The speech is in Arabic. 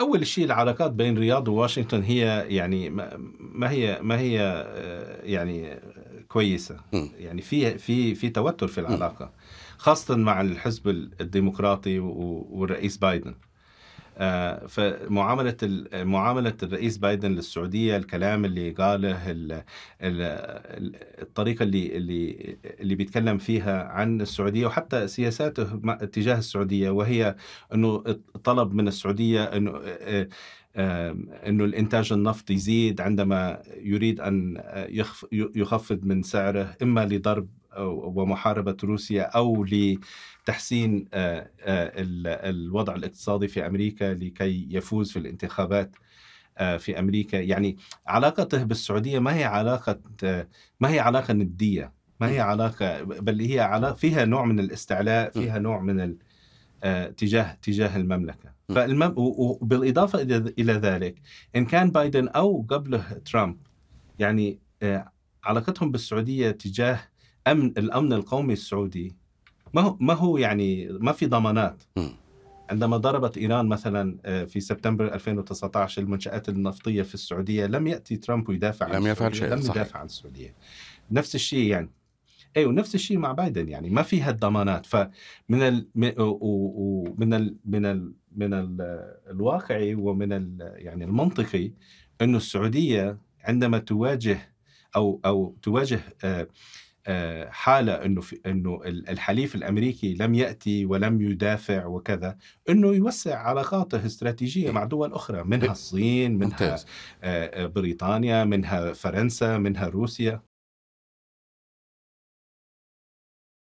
اول شيء العلاقات بين رياض وواشنطن هي يعني ما هي ما هي آه، يعني كويسه يعني في في في توتر في العلاقه خاصه مع الحزب الديمقراطي والرئيس بايدن آه، فمعامله معامله الرئيس بايدن للسعوديه الكلام اللي قاله الطريقه اللي اللي اللي بيتكلم فيها عن السعوديه وحتى سياساته تجاه السعوديه وهي انه طلب من السعوديه انه آه، انه الانتاج النفطي يزيد عندما يريد ان آه، يخفض من سعره اما لضرب ومحاربه روسيا او لتحسين آه، آه، الوضع الاقتصادي في امريكا لكي يفوز في الانتخابات في امريكا يعني علاقته بالسعوديه ما هي علاقه ما هي علاقه نديه ما هي علاقه بل هي علاقه فيها نوع من الاستعلاء فيها نوع من تجاه تجاه المملكه فالمم وبالاضافه الى ذلك ان كان بايدن او قبله ترامب يعني آه، علاقتهم بالسعوديه تجاه امن الامن القومي السعودي ما هو ما هو يعني ما في ضمانات عندما ضربت ايران مثلا آه، في سبتمبر 2019 المنشات النفطيه في السعوديه لم ياتي ترامب ويدافع عن لم يفعل شيء لم يدافع عن السعوديه نفس الشيء يعني اي أيوة، ونفس الشيء مع بايدن يعني ما في هالضمانات فمن ال ومن ال من ال من ال الواقعي ومن ال يعني المنطقي انه السعوديه عندما تواجه او او تواجه آه، آه، حاله انه في انه الحليف الامريكي لم ياتي ولم يدافع وكذا انه يوسع علاقاته استراتيجيه مع دول اخرى منها الصين منها آه، بريطانيا منها فرنسا منها روسيا